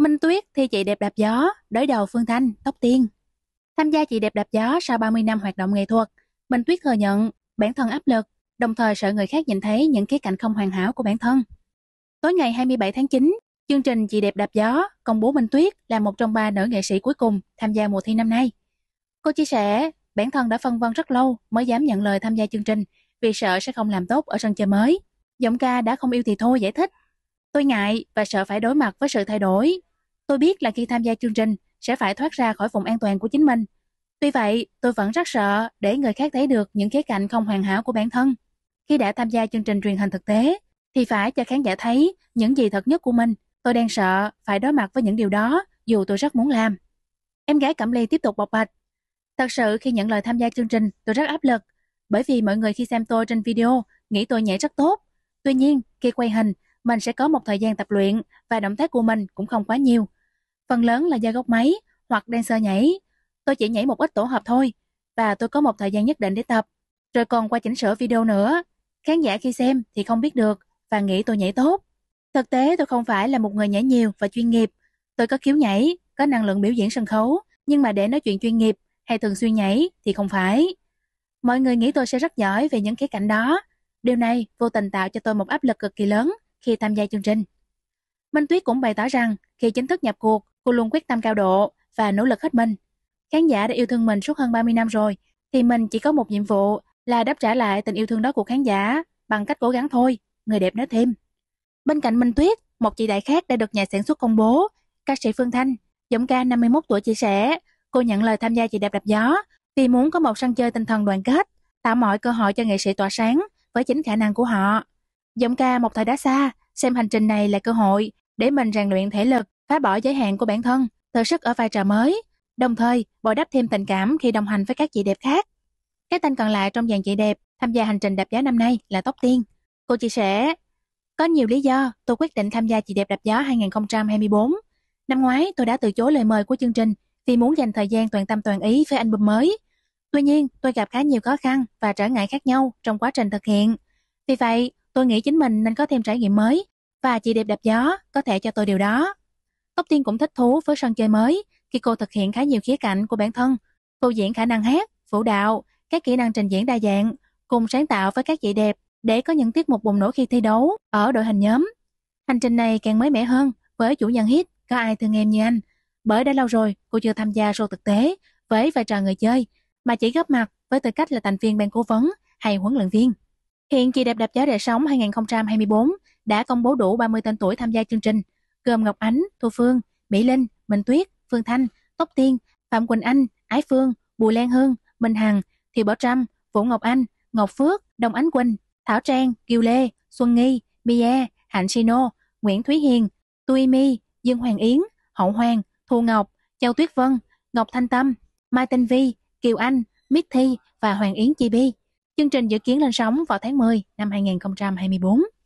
Minh Tuyết thi chị đẹp đạp gió, đối đầu Phương Thanh, Tóc Tiên. Tham gia chị đẹp đạp gió sau 30 năm hoạt động nghệ thuật, Minh Tuyết thừa nhận bản thân áp lực, đồng thời sợ người khác nhìn thấy những khía cạnh không hoàn hảo của bản thân. Tối ngày 27 tháng 9, chương trình chị đẹp đạp gió công bố Minh Tuyết là một trong ba nữ nghệ sĩ cuối cùng tham gia mùa thi năm nay. Cô chia sẻ, bản thân đã phân vân rất lâu mới dám nhận lời tham gia chương trình vì sợ sẽ không làm tốt ở sân chơi mới. Giọng ca đã không yêu thì thôi giải thích. Tôi ngại và sợ phải đối mặt với sự thay đổi Tôi biết là khi tham gia chương trình sẽ phải thoát ra khỏi vùng an toàn của chính mình. Tuy vậy, tôi vẫn rất sợ để người khác thấy được những khía cạnh không hoàn hảo của bản thân. Khi đã tham gia chương trình truyền hình thực tế, thì phải cho khán giả thấy những gì thật nhất của mình. Tôi đang sợ phải đối mặt với những điều đó dù tôi rất muốn làm. Em gái Cẩm Ly tiếp tục bộc bạch. Thật sự khi nhận lời tham gia chương trình, tôi rất áp lực bởi vì mọi người khi xem tôi trên video nghĩ tôi nhảy rất tốt. Tuy nhiên, khi quay hình, mình sẽ có một thời gian tập luyện và động tác của mình cũng không quá nhiều phần lớn là gia gốc máy hoặc dancer nhảy. Tôi chỉ nhảy một ít tổ hợp thôi, và tôi có một thời gian nhất định để tập, rồi còn qua chỉnh sửa video nữa. Khán giả khi xem thì không biết được và nghĩ tôi nhảy tốt. Thực tế tôi không phải là một người nhảy nhiều và chuyên nghiệp. Tôi có khiếu nhảy, có năng lượng biểu diễn sân khấu, nhưng mà để nói chuyện chuyên nghiệp hay thường xuyên nhảy thì không phải. Mọi người nghĩ tôi sẽ rất giỏi về những khía cạnh đó. Điều này vô tình tạo cho tôi một áp lực cực kỳ lớn khi tham gia chương trình. Minh Tuyết cũng bày tỏ rằng khi chính thức nhập cuộc, cô luôn quyết tâm cao độ và nỗ lực hết mình. Khán giả đã yêu thương mình suốt hơn 30 năm rồi, thì mình chỉ có một nhiệm vụ là đáp trả lại tình yêu thương đó của khán giả bằng cách cố gắng thôi, người đẹp nói thêm. Bên cạnh Minh Tuyết, một chị đại khác đã được nhà sản xuất công bố, ca sĩ Phương Thanh, giọng ca 51 tuổi chia sẻ, cô nhận lời tham gia chị đẹp đạp gió vì muốn có một sân chơi tinh thần đoàn kết, tạo mọi cơ hội cho nghệ sĩ tỏa sáng với chính khả năng của họ. Giọng ca một thời đã xa, xem hành trình này là cơ hội để mình rèn luyện thể lực phá bỏ giới hạn của bản thân, thử sức ở vai trò mới, đồng thời bồi đắp thêm tình cảm khi đồng hành với các chị đẹp khác. Cái tên còn lại trong dàn chị đẹp tham gia hành trình đạp gió năm nay là Tóc Tiên. Cô chia sẻ, có nhiều lý do tôi quyết định tham gia chị đẹp đạp gió 2024. Năm ngoái tôi đã từ chối lời mời của chương trình vì muốn dành thời gian toàn tâm toàn ý với album mới. Tuy nhiên, tôi gặp khá nhiều khó khăn và trở ngại khác nhau trong quá trình thực hiện. Vì vậy, tôi nghĩ chính mình nên có thêm trải nghiệm mới và chị đẹp đạp gió có thể cho tôi điều đó. Tóc Tiên cũng thích thú với sân chơi mới khi cô thực hiện khá nhiều khía cạnh của bản thân. Cô diễn khả năng hát, vũ đạo, các kỹ năng trình diễn đa dạng, cùng sáng tạo với các chị đẹp để có những tiết mục bùng nổ khi thi đấu ở đội hình nhóm. Hành trình này càng mới mẻ hơn với chủ nhân hit có ai thương em như anh. Bởi đã lâu rồi cô chưa tham gia show thực tế với vai trò người chơi mà chỉ góp mặt với tư cách là thành viên ban cố vấn hay huấn luyện viên. Hiện chị đẹp đạp gió đời sống 2024 đã công bố đủ 30 tên tuổi tham gia chương trình gồm Ngọc Ánh, Thu Phương, Mỹ Linh, Minh Tuyết, Phương Thanh, Tóc Tiên, Phạm Quỳnh Anh, Ái Phương, Bùi Lan Hương, Minh Hằng, Thị Bảo Trâm, Vũ Ngọc Anh, Ngọc Phước, Đồng Ánh Quỳnh, Thảo Trang, Kiều Lê, Xuân Nghi, Mia, Hạnh Sino, Nguyễn Thúy Hiền, Tuy Mi, Dương Hoàng Yến, Hậu Hoàng, Thu Ngọc, Châu Tuyết Vân, Ngọc Thanh Tâm, Mai Tinh Vi, Kiều Anh, Mít Thi và Hoàng Yến Chi Bi. Chương trình dự kiến lên sóng vào tháng 10 năm 2024.